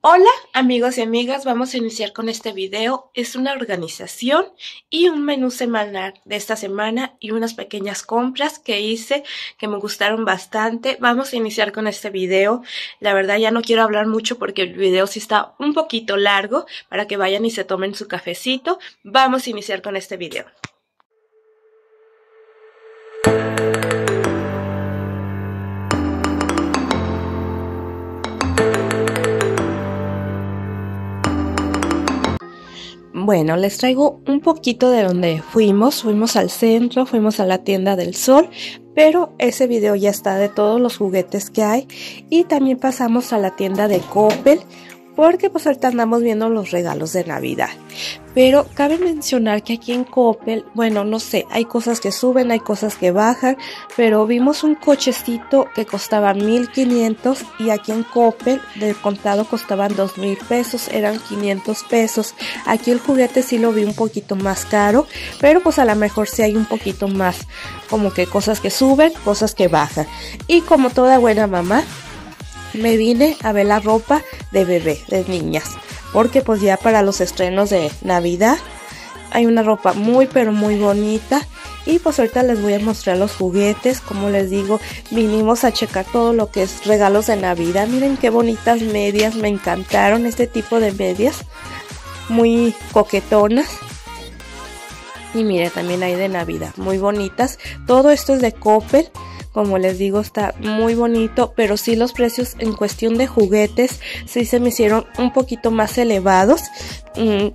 Hola amigos y amigas, vamos a iniciar con este video. Es una organización y un menú semanal de esta semana y unas pequeñas compras que hice que me gustaron bastante. Vamos a iniciar con este video. La verdad ya no quiero hablar mucho porque el video sí está un poquito largo para que vayan y se tomen su cafecito. Vamos a iniciar con este video. Bueno, les traigo un poquito de donde fuimos. Fuimos al centro, fuimos a la tienda del sol, pero ese video ya está de todos los juguetes que hay. Y también pasamos a la tienda de Coppel, porque pues ahorita andamos viendo los regalos de Navidad. Pero cabe mencionar que aquí en Coppel, bueno, no sé, hay cosas que suben, hay cosas que bajan, pero vimos un cochecito que costaba 1500 y aquí en Coppel del contado costaban 2000 pesos, eran 500 pesos. Aquí el juguete sí lo vi un poquito más caro, pero pues a lo mejor sí hay un poquito más, como que cosas que suben, cosas que bajan. Y como toda buena mamá, me vine a ver la ropa de bebé, de niñas porque pues ya para los estrenos de Navidad hay una ropa muy pero muy bonita y pues ahorita les voy a mostrar los juguetes, como les digo, vinimos a checar todo lo que es regalos de Navidad. Miren qué bonitas medias, me encantaron este tipo de medias, muy coquetonas. Y miren, también hay de Navidad, muy bonitas. Todo esto es de Coppel como les digo está muy bonito, pero sí los precios en cuestión de juguetes sí se me hicieron un poquito más elevados, mm,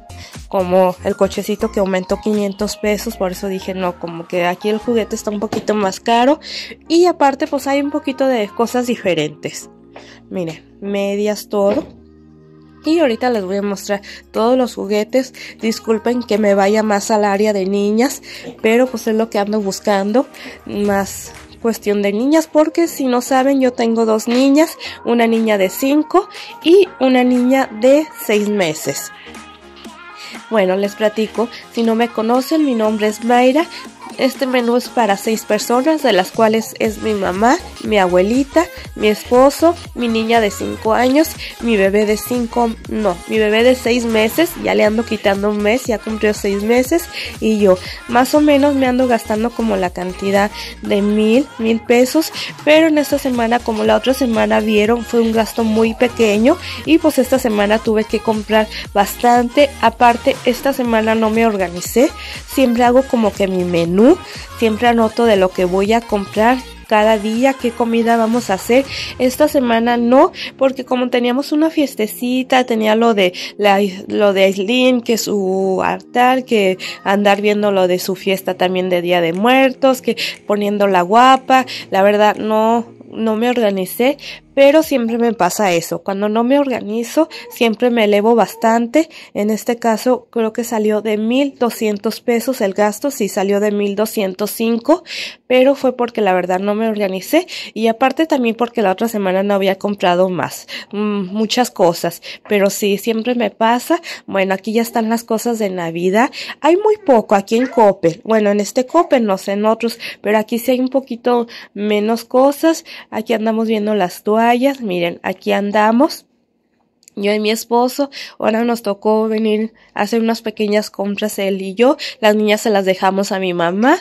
como el cochecito que aumentó 500 pesos, por eso dije no, como que aquí el juguete está un poquito más caro y aparte pues hay un poquito de cosas diferentes. Miren, medias todo. Y ahorita les voy a mostrar todos los juguetes. Disculpen que me vaya más al área de niñas, pero pues es lo que ando buscando. Más cuestión de niñas, porque si no saben, yo tengo dos niñas, una niña de 5 y una niña de 6 meses. Bueno, les platico, si no me conocen, mi nombre es Mayra, este menú es para 6 personas, de las cuales es mi mamá, mi abuelita, mi esposo, mi niña de 5 años, mi bebé de 5, no, mi bebé de 6 meses, ya le ando quitando un mes, ya cumplió 6 meses, y yo más o menos me ando gastando como la cantidad de mil, mil pesos, pero en esta semana como la otra semana vieron fue un gasto muy pequeño y pues esta semana tuve que comprar bastante, aparte esta semana no me organicé, siempre hago como que mi menú siempre anoto de lo que voy a comprar cada día, qué comida vamos a hacer. Esta semana no, porque como teníamos una fiestecita, tenía lo de la, lo de que su altar, que andar viendo lo de su fiesta también de Día de Muertos, que poniendo la guapa, la verdad no no me organicé, pero siempre me pasa eso. Cuando no me organizo, siempre me elevo bastante. En este caso, creo que salió de 1200 pesos el gasto, sí salió de 1205, pero fue porque la verdad no me organicé y aparte también porque la otra semana no había comprado más, mm, muchas cosas, pero sí, siempre me pasa. Bueno, aquí ya están las cosas de Navidad. Hay muy poco aquí en Coppel. Bueno, en este Coppel, no sé en otros, pero aquí sí hay un poquito menos cosas. Aquí andamos viendo las toallas miren, aquí andamos yo y mi esposo. Ahora nos tocó venir a hacer unas pequeñas compras él y yo. Las niñas se las dejamos a mi mamá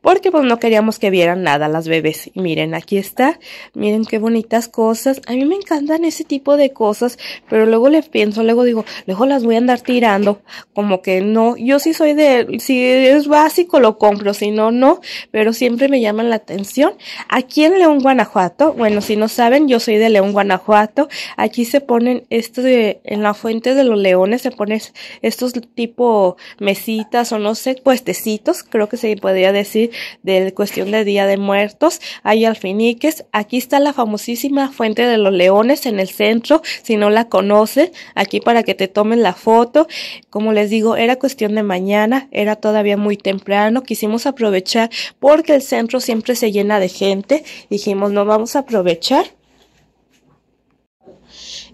porque pues no queríamos que vieran nada las bebés. Y miren, aquí está. Miren qué bonitas cosas. A mí me encantan ese tipo de cosas, pero luego le pienso, luego digo, luego las voy a andar tirando. Como que no, yo sí soy de, si es básico lo compro, si no, no, pero siempre me llaman la atención. Aquí en León, Guanajuato, bueno, si no saben, yo soy de León, Guanajuato. Aquí se ponen este en la fuente de los leones se ponen estos tipo mesitas o no sé, puestecitos, creo que se podría decir, de cuestión de Día de Muertos. Hay alfiniques. Aquí está la famosísima fuente de los leones en el centro, si no la conocen, aquí para que te tomen la foto. Como les digo, era cuestión de mañana, era todavía muy temprano, quisimos aprovechar porque el centro siempre se llena de gente. Dijimos, no vamos a aprovechar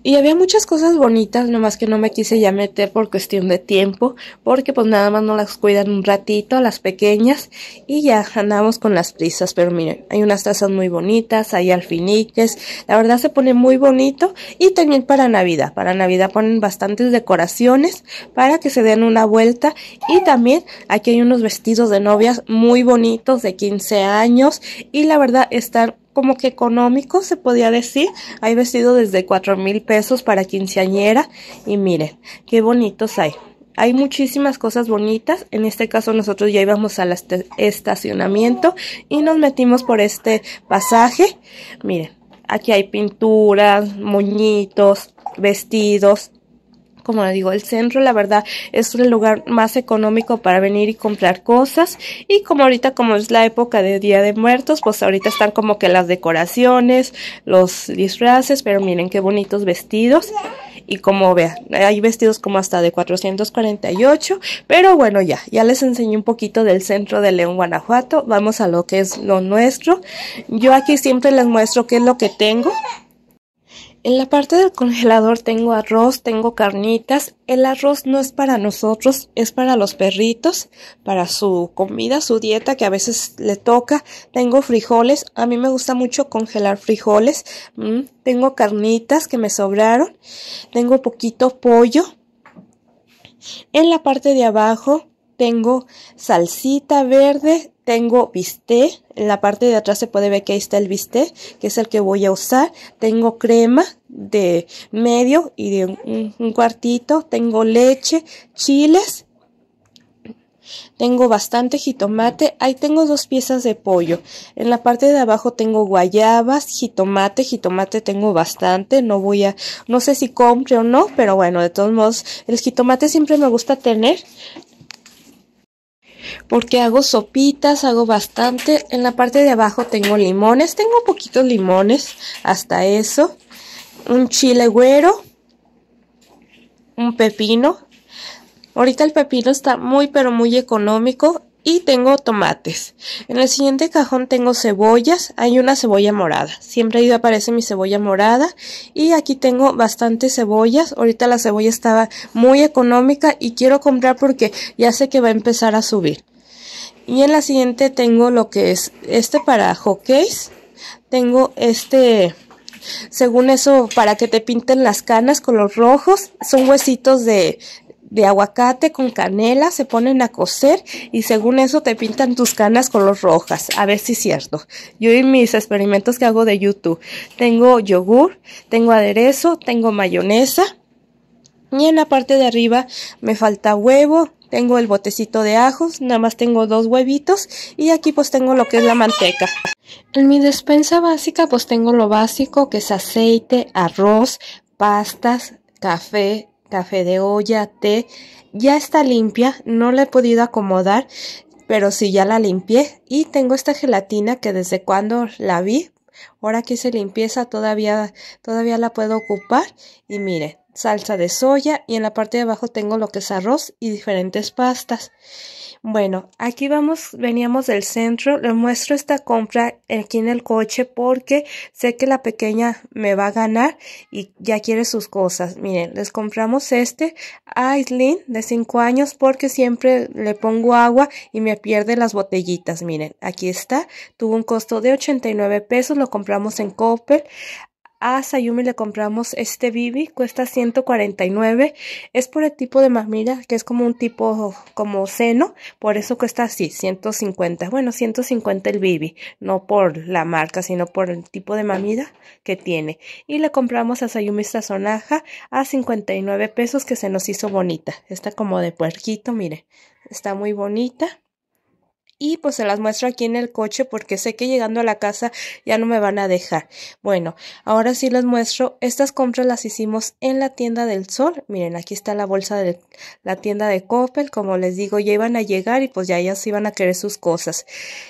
y había muchas cosas bonitas, nomás que no me quise ya meter por cuestión de tiempo, porque pues nada más no las cuidan un ratito, las pequeñas, y ya andamos con las prisas. Pero miren, hay unas tazas muy bonitas, hay alfiniques, la verdad se pone muy bonito. Y también para Navidad, para Navidad ponen bastantes decoraciones para que se den una vuelta. Y también aquí hay unos vestidos de novias muy bonitos de 15 años, y la verdad están como que económico, se podía decir. Hay vestido desde 4 mil pesos para quinceañera. Y miren, qué bonitos hay. Hay muchísimas cosas bonitas. En este caso nosotros ya íbamos al este, estacionamiento y nos metimos por este pasaje. Miren, aquí hay pinturas, moñitos, vestidos, como le digo, el centro la verdad es el lugar más económico para venir y comprar cosas y como ahorita como es la época de Día de Muertos, pues ahorita están como que las decoraciones, los disfraces, pero miren qué bonitos vestidos y como vean, hay vestidos como hasta de 448, pero bueno ya, ya les enseñé un poquito del centro de León, Guanajuato, vamos a lo que es lo nuestro, yo aquí siempre les muestro qué es lo que tengo, en la parte del congelador tengo arroz, tengo carnitas. El arroz no es para nosotros, es para los perritos, para su comida, su dieta que a veces le toca. Tengo frijoles, a mí me gusta mucho congelar frijoles. Mm, tengo carnitas que me sobraron. Tengo poquito pollo. En la parte de abajo tengo salsita verde, tengo bisté, en la parte de atrás se puede ver que ahí está el bisté, que es el que voy a usar. Tengo crema de medio y de un, cuartito. Tengo leche, chiles. Tengo bastante jitomate, ahí tengo dos piezas de pollo. En la parte de abajo tengo guayabas, jitomate, jitomate tengo bastante, no voy a, no sé si compre o no, pero bueno, de todos modos, el jitomate siempre me gusta tener porque hago sopitas, hago bastante. En la parte de abajo tengo limones, tengo poquitos limones, hasta eso. Un chile güero, un pepino. Ahorita el pepino está muy pero muy económico y tengo tomates. En el siguiente cajón tengo cebollas, hay una cebolla morada, siempre ahí aparece mi cebolla morada y aquí tengo bastantes cebollas, ahorita la cebolla estaba muy económica y quiero comprar porque ya sé que va a empezar a subir. Y en la siguiente tengo lo que es este para hockeys, tengo este... Según eso, para que te pinten las canas con los rojos, son huesitos de, de aguacate con canela, se ponen a cocer y según eso te pintan tus canas color rojas. A ver si es cierto. Yo en mis experimentos que hago de YouTube. Tengo yogur, tengo aderezo, tengo mayonesa. Y en la parte de arriba me falta huevo, tengo el botecito de ajos, nada más tengo dos huevitos y aquí pues tengo lo que es la manteca. En mi despensa básica pues tengo lo básico que es aceite, arroz, pastas, café, café de olla, té, ya está limpia, no la he podido acomodar, pero sí ya la limpié y tengo esta gelatina que desde cuando la vi, ahora que se limpieza todavía, todavía la puedo ocupar y miren, salsa de soya y en la parte de abajo tengo lo que es arroz y diferentes pastas. Bueno, aquí vamos, veníamos del centro, les muestro esta compra aquí en el coche porque sé que la pequeña me va a ganar y ya quiere sus cosas. Miren, les compramos este Aislin de 5 años porque siempre le pongo agua y me pierde las botellitas. Miren, aquí está, tuvo un costo de 89 pesos, lo compramos en Coppel a Sayumi le compramos este Bibi, cuesta 149. Es por el tipo de mamida, que es como un tipo como seno, por eso cuesta así, 150. Bueno, 150 el Bibi, no por la marca, sino por el tipo de mamida que tiene. Y le compramos a Sayumi esta sonaja a 59 pesos que se nos hizo bonita. Está como de puerquito, mire, está muy bonita y pues se las muestro aquí en el coche porque sé que llegando a la casa ya no me van a dejar. Bueno, ahora sí les muestro, estas compras las hicimos en la tienda del sol. Miren, aquí está la bolsa de la tienda de Coppel, como les digo, ya iban a llegar y pues ya ellas iban a querer sus cosas.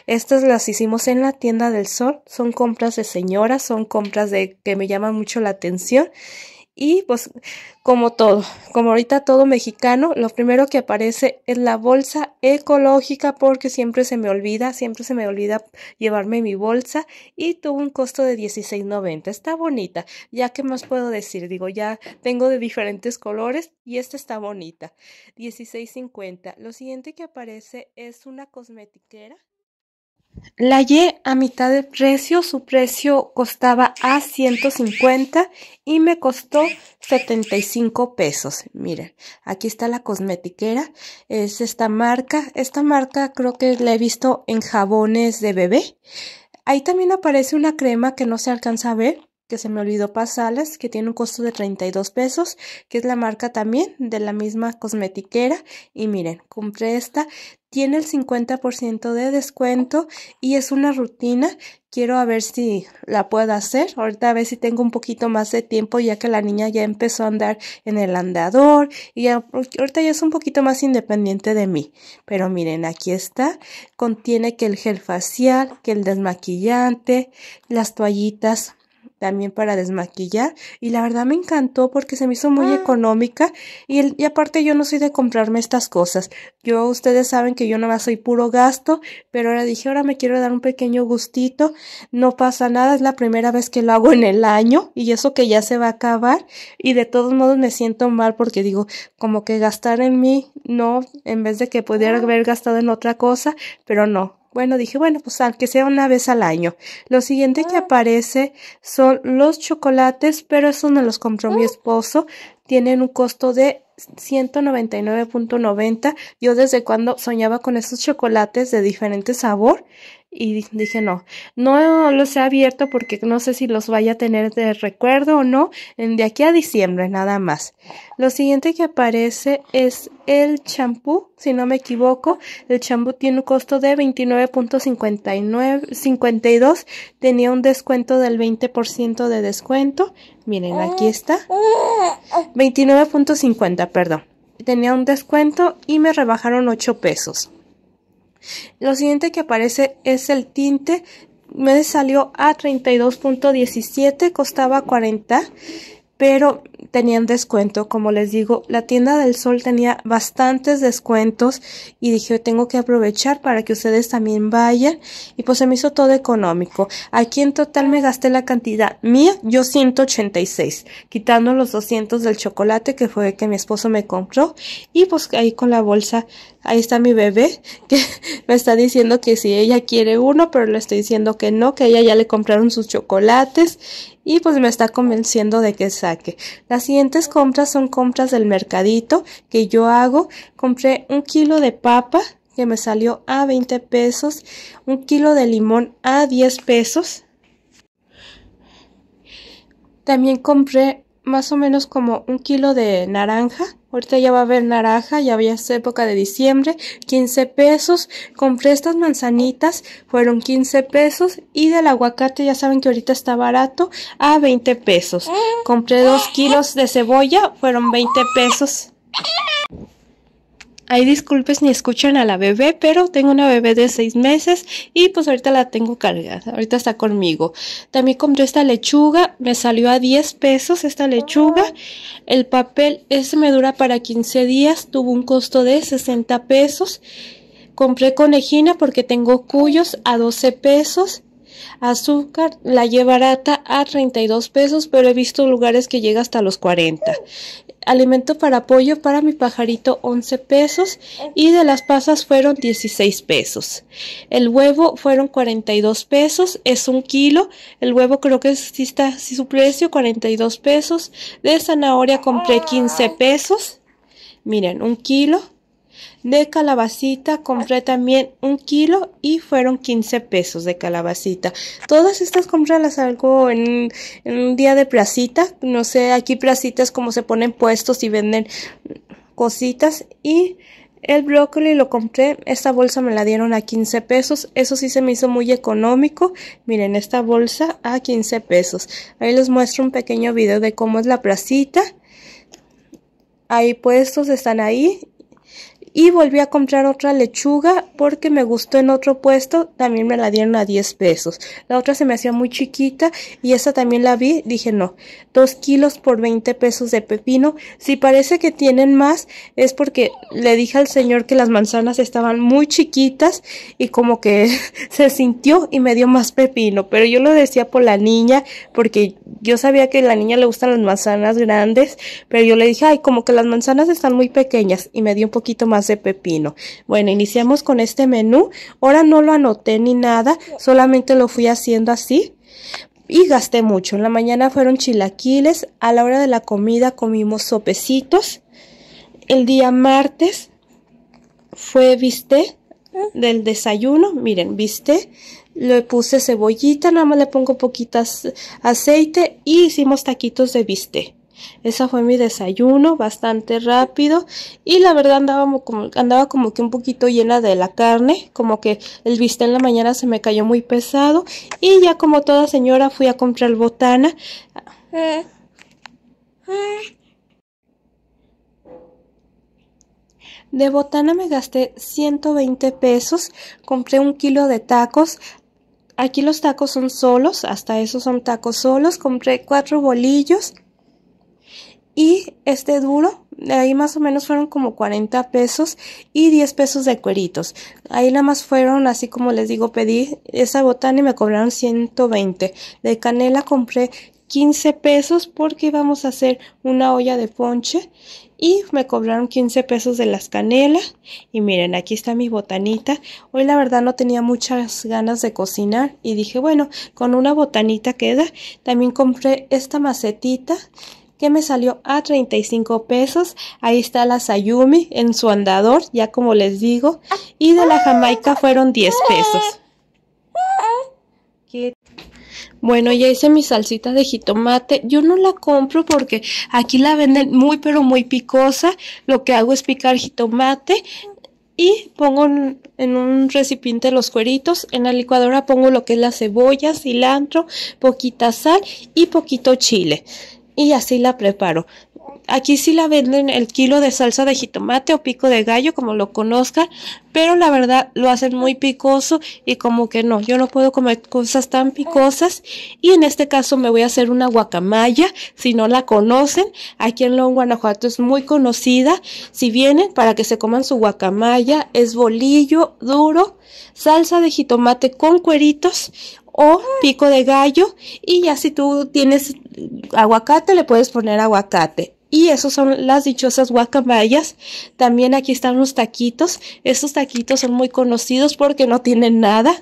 Estas las hicimos en la tienda del sol, son compras de señoras, son compras de que me llaman mucho la atención y pues como todo, como ahorita todo mexicano, lo primero que aparece es la bolsa ecológica porque siempre se me olvida, siempre se me olvida llevarme mi bolsa y tuvo un costo de $16.90. Está bonita, ya que más puedo decir, digo, ya tengo de diferentes colores y esta está bonita. $16.50. Lo siguiente que aparece es una cosmetiquera la llevé a mitad de precio, su precio costaba a 150 y me costó 75 pesos. Miren, aquí está la cosmetiquera, es esta marca. Esta marca creo que la he visto en jabones de bebé. Ahí también aparece una crema que no se alcanza a ver, que se me olvidó pasarles, que tiene un costo de 32 pesos, que es la marca también de la misma cosmetiquera. Y miren, compré esta, tiene el 50% de descuento y es una rutina. Quiero a ver si la puedo hacer. Ahorita a ver si tengo un poquito más de tiempo ya que la niña ya empezó a andar en el andador y ahorita ya es un poquito más independiente de mí. Pero miren, aquí está. Contiene que el gel facial, que el desmaquillante, las toallitas también para desmaquillar y la verdad me encantó porque se me hizo muy ah. económica y, aparte yo no soy de comprarme estas cosas. Yo, ustedes saben que yo nada soy puro gasto, pero ahora dije, ahora me quiero dar un pequeño gustito, no pasa nada, es la primera vez que lo hago en el año y eso que ya se va a acabar y de todos modos me siento mal porque digo, como que gastar en mí, no, en vez de que pudiera ah. haber gastado en otra cosa, pero no, bueno, dije, bueno, pues aunque que sea una vez al año. Lo siguiente que ah. aparece son los chocolates, pero eso no los compró mi ah. esposo, tienen un costo de 199.90. Yo desde cuando soñaba con esos chocolates de diferente sabor y dije no, no los he abierto porque no sé si los vaya a tener de recuerdo o no de aquí a diciembre nada más. Lo siguiente que aparece es el champú, si no me equivoco, el champú tiene un costo de 29.59 52, tenía un descuento del 20% de descuento. Miren, ah. aquí está. 29.50, perdón. Tenía un descuento y me rebajaron 8 pesos. Lo siguiente que aparece es el tinte. Me salió a 32.17, costaba 40 pero tenían descuento, como les digo, la tienda del sol tenía bastantes descuentos y dije, tengo que aprovechar para que ustedes también vayan y pues se me hizo todo económico. Aquí en total me gasté la cantidad mía, yo 186, quitando los 200 del chocolate que fue que mi esposo me compró y pues ahí con la bolsa, ahí está mi bebé que me está diciendo que si ella quiere uno, pero le estoy diciendo que no, que ella ya le compraron sus chocolates y pues me está convenciendo de que saque. Las siguientes compras son compras del mercadito que yo hago. Compré un kilo de papa que me salió a 20 pesos, un kilo de limón a 10 pesos. También compré más o menos como un kilo de naranja Ahorita ya va a haber naranja, ya esta época de diciembre, 15 pesos. Compré estas manzanitas, fueron 15 pesos. Y del aguacate, ya saben que ahorita está barato, a 20 pesos. Compré 2 kilos de cebolla, fueron 20 pesos. Ahí disculpes ni escuchan a la bebé, pero tengo una bebé de seis meses y pues ahorita la tengo cargada, ahorita está conmigo. También compré esta lechuga, me salió a 10 pesos esta lechuga. El papel, este me dura para 15 días, tuvo un costo de 60 pesos. Compré conejina porque tengo cuyos a 12 pesos. Azúcar la llevarata a 32 pesos, pero he visto lugares que llega hasta los 40. Alimento para pollo para mi pajarito 11 pesos y de las pasas fueron 16 pesos. El huevo fueron 42 pesos, es un kilo. El huevo creo que si está su precio 42 pesos. De zanahoria compré 15 pesos. Miren, un kilo de calabacita. Compré también un kilo y fueron 15 pesos de calabacita. Todas estas compras las hago en, un día de placita. No sé, aquí placitas como se ponen puestos y venden cositas y el brócoli lo compré, esta bolsa me la dieron a 15 pesos, eso sí se me hizo muy económico. Miren, esta bolsa a 15 pesos. Ahí les muestro un pequeño video de cómo es la placita. Ahí puestos están ahí y volví a comprar otra lechuga porque me gustó en otro puesto, también me la dieron a 10 pesos. La otra se me hacía muy chiquita y esa también la vi, dije no, 2 kilos por 20 pesos de pepino. Si parece que tienen más es porque le dije al señor que las manzanas estaban muy chiquitas y como que se sintió y me dio más pepino, pero yo lo decía por la niña porque yo sabía que a la niña le gustan las manzanas grandes, pero yo le dije, ay, como que las manzanas están muy pequeñas y me dio un poquito más de pepino. Bueno, iniciamos con este menú. Ahora no lo anoté ni nada, solamente lo fui haciendo así. Y gasté mucho. En la mañana fueron chilaquiles. A la hora de la comida comimos sopecitos. El día martes fue viste del desayuno. Miren, viste le puse cebollita, nada más le pongo poquitas aceite y hicimos taquitos de bistec. Esa fue mi desayuno, bastante rápido y la verdad andaba como, andaba como que un poquito llena de la carne, como que el bistec en la mañana se me cayó muy pesado y ya como toda señora fui a comprar botana. De botana me gasté 120 pesos, compré un kilo de tacos, aquí los tacos son solos, hasta esos son tacos solos, compré cuatro bolillos, y este duro, ahí más o menos fueron como 40 pesos y 10 pesos de cueritos. Ahí nada más fueron, así como les digo, pedí esa botana y me cobraron 120. De canela compré 15 pesos porque íbamos a hacer una olla de ponche y me cobraron 15 pesos de las canelas y miren aquí está mi botanita hoy la verdad no tenía muchas ganas de cocinar y dije bueno con una botanita queda también compré esta macetita que me salió a 35 pesos. Ahí está la Sayumi en su andador, ya como les digo. Y de la Jamaica fueron 10 pesos. Bueno, ya hice mi salsita de jitomate. Yo no la compro porque aquí la venden muy pero muy picosa. Lo que hago es picar jitomate y pongo en un recipiente los cueritos. En la licuadora pongo lo que es la cebolla, cilantro, poquita sal y poquito chile y así la preparo. Aquí sí la venden el kilo de salsa de jitomate o pico de gallo, como lo conozcan, pero la verdad lo hacen muy picoso y como que no, yo no puedo comer cosas tan picosas y en este caso me voy a hacer una guacamaya, si no la conocen, aquí en León, Guanajuato es muy conocida, si vienen para que se coman su guacamaya, es bolillo duro, salsa de jitomate con cueritos, o pico de gallo y ya si tú tienes aguacate le puedes poner aguacate. Y esos son las dichosas guacamayas. También aquí están los taquitos. Estos taquitos son muy conocidos porque no tienen nada.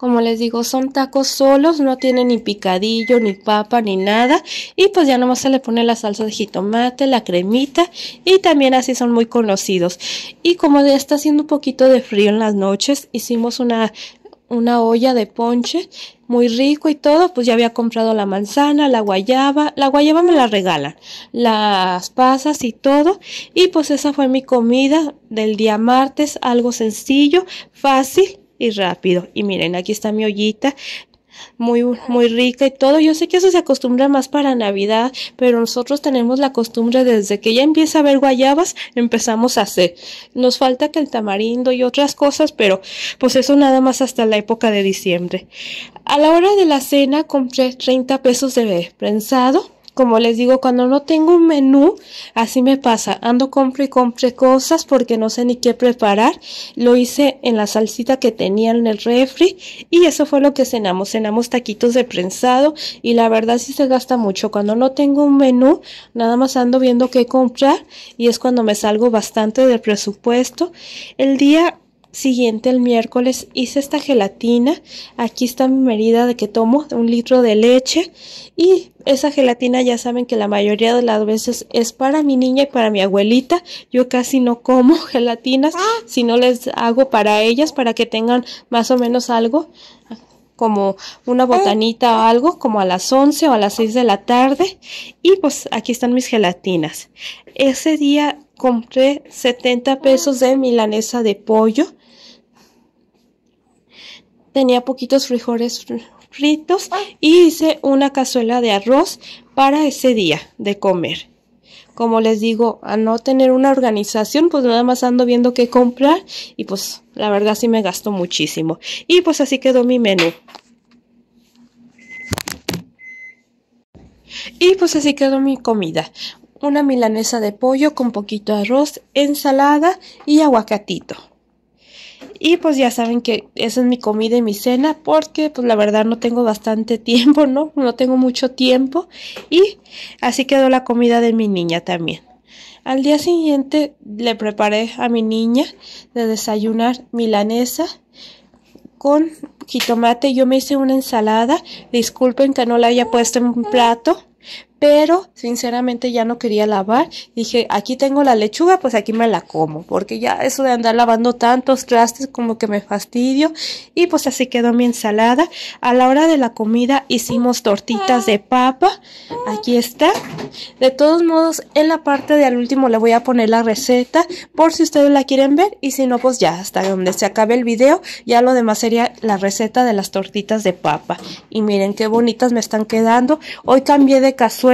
Como les digo, son tacos solos, no tienen ni picadillo, ni papa, ni nada. Y pues ya nomás se le pone la salsa de jitomate, la cremita y también así son muy conocidos. Y como ya está haciendo un poquito de frío en las noches, hicimos una una olla de ponche muy rico y todo, pues ya había comprado la manzana, la guayaba, la guayaba me la regalan, las pasas y todo, y pues esa fue mi comida del día martes, algo sencillo, fácil y rápido. Y miren, aquí está mi ollita muy, muy rica y todo. Yo sé que eso se acostumbra más para Navidad, pero nosotros tenemos la costumbre desde que ya empieza a haber guayabas, empezamos a hacer. Nos falta que el tamarindo y otras cosas, pero pues eso nada más hasta la época de diciembre. A la hora de la cena compré 30 pesos de prensado como les digo, cuando no tengo un menú, así me pasa. Ando compro y compro cosas porque no sé ni qué preparar. Lo hice en la salsita que tenía en el refri y eso fue lo que cenamos. Cenamos taquitos de prensado y la verdad sí se gasta mucho. Cuando no tengo un menú, nada más ando viendo qué comprar y es cuando me salgo bastante del presupuesto. El día siguiente, el miércoles, hice esta gelatina. Aquí está mi medida de que tomo un litro de leche. Y esa gelatina ya saben que la mayoría de las veces es para mi niña y para mi abuelita. Yo casi no como gelatinas, ah. sino les hago para ellas, para que tengan más o menos algo como una oh. botanita o algo, como a las 11 o a las 6 de la tarde. Y pues aquí están mis gelatinas. Ese día compré 70 pesos de milanesa de pollo tenía poquitos frijoles fritos y hice una cazuela de arroz para ese día de comer. Como les digo, a no tener una organización, pues nada más ando viendo qué comprar y pues la verdad sí me gasto muchísimo. Y pues así quedó mi menú. Y pues así quedó mi comida. Una milanesa de pollo con poquito arroz, ensalada y aguacatito. Y pues ya saben que esa es mi comida y mi cena porque pues la verdad no tengo bastante tiempo, ¿no? No tengo mucho tiempo y así quedó la comida de mi niña también. Al día siguiente le preparé a mi niña de desayunar milanesa con jitomate. Yo me hice una ensalada. Disculpen que no la haya puesto en un plato pero sinceramente ya no quería lavar. Dije, aquí tengo la lechuga, pues aquí me la como, porque ya eso de andar lavando tantos trastes como que me fastidio. Y pues así quedó mi ensalada. A la hora de la comida hicimos tortitas de papa. Aquí está. De todos modos, en la parte de al último le voy a poner la receta por si ustedes la quieren ver y si no, pues ya hasta donde se acabe el video, ya lo demás sería la receta de las tortitas de papa. Y miren qué bonitas me están quedando. Hoy cambié de cazuela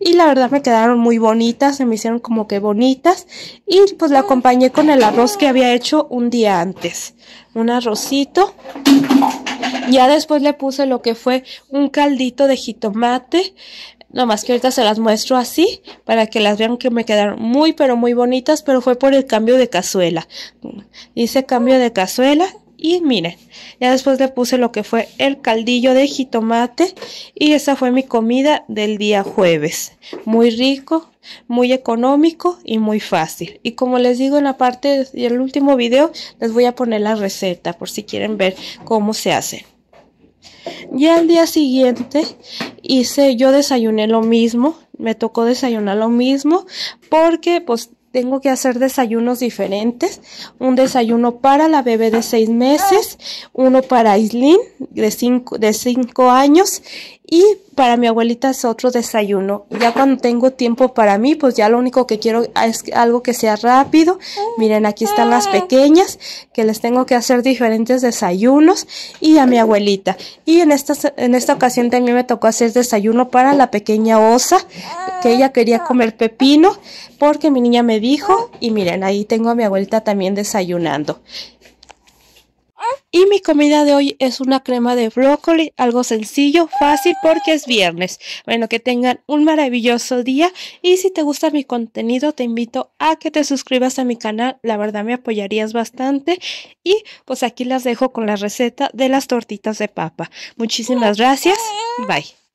y la verdad me quedaron muy bonitas, se me hicieron como que bonitas y pues la acompañé con el arroz que había hecho un día antes, un arrocito. Ya después le puse lo que fue un caldito de jitomate, Nomás que ahorita se las muestro así para que las vean que me quedaron muy pero muy bonitas, pero fue por el cambio de cazuela. Hice cambio de cazuela y miren, ya después le puse lo que fue el caldillo de jitomate y esa fue mi comida del día jueves. Muy rico, muy económico y muy fácil. Y como les digo en la parte del último video, les voy a poner la receta por si quieren ver cómo se hace. Ya al día siguiente hice, yo desayuné lo mismo, me tocó desayunar lo mismo porque pues tengo que hacer desayunos diferentes. Un desayuno para la bebé de seis meses, uno para Islin de cinco, de años y para mi abuelita es otro desayuno. Ya cuando tengo tiempo para mí, pues ya lo único que quiero es algo que sea rápido. Miren, aquí están las pequeñas, que les tengo que hacer diferentes desayunos y a mi abuelita. Y en esta, en esta ocasión también me tocó hacer desayuno para la pequeña Osa, que ella quería comer pepino, porque mi niña me dijo y miren, ahí tengo a mi abuelita también desayunando. Y mi comida de hoy es una crema de brócoli, algo sencillo, fácil porque es viernes. Bueno, que tengan un maravilloso día y si te gusta mi contenido te invito a que te suscribas a mi canal, la verdad me apoyarías bastante y pues aquí las dejo con la receta de las tortitas de papa. Muchísimas gracias, bye.